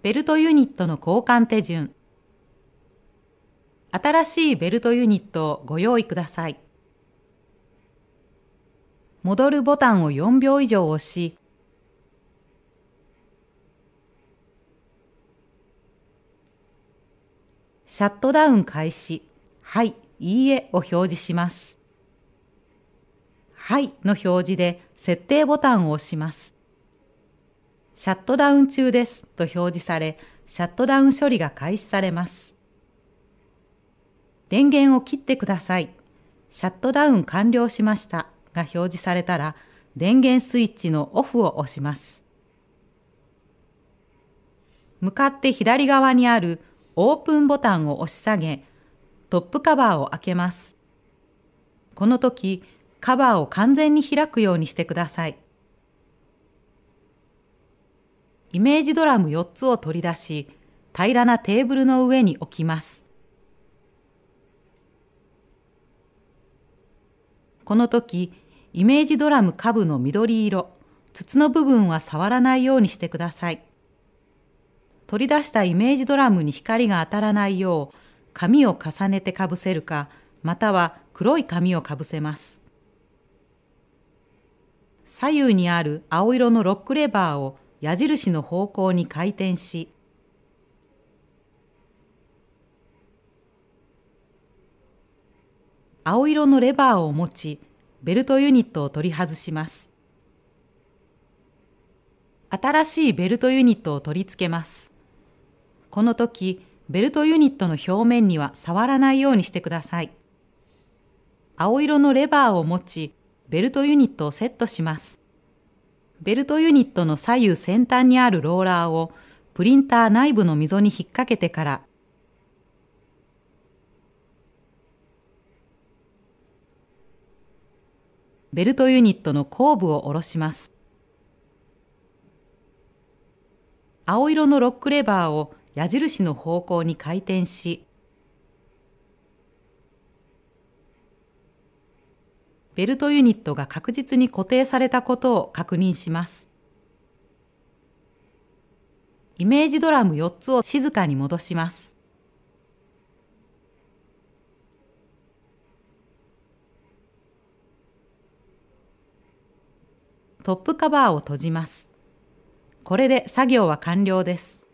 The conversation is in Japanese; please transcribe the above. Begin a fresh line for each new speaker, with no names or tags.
ベルトユニットの交換手順新しいベルトユニットをご用意ください戻るボタンを4秒以上押しシャットダウン開始はい、いいえを表示しますはいの表示で設定ボタンを押しますシャットダウン中ですと表示され、シャットダウン処理が開始されます。電源を切ってください。シャットダウン完了しましたが表示されたら、電源スイッチのオフを押します。向かって左側にあるオープンボタンを押し下げ、トップカバーを開けます。この時、カバーを完全に開くようにしてください。イメージドラム4つを取り出し、平らなテーブルの上に置きます。この時、イメージドラム下部の緑色、筒の部分は触らないようにしてください。取り出したイメージドラムに光が当たらないよう、紙を重ねてかぶせるか、または黒い紙をかぶせます。左右にある青色のロックレバーを矢印の方向に回転し青色のレバーを持ちベルトユニットを取り外します新しいベルトユニットを取り付けますこの時ベルトユニットの表面には触らないようにしてください青色のレバーを持ちベルトユニットをセットしますベルトユニットの左右先端にあるローラーをプリンター内部の溝に引っ掛けてからベルトユニットの後部を下ろします青色のロックレバーを矢印の方向に回転しベルトユニットが確実に固定されたことを確認します。イメージドラム4つを静かに戻します。トップカバーを閉じます。これで作業は完了です。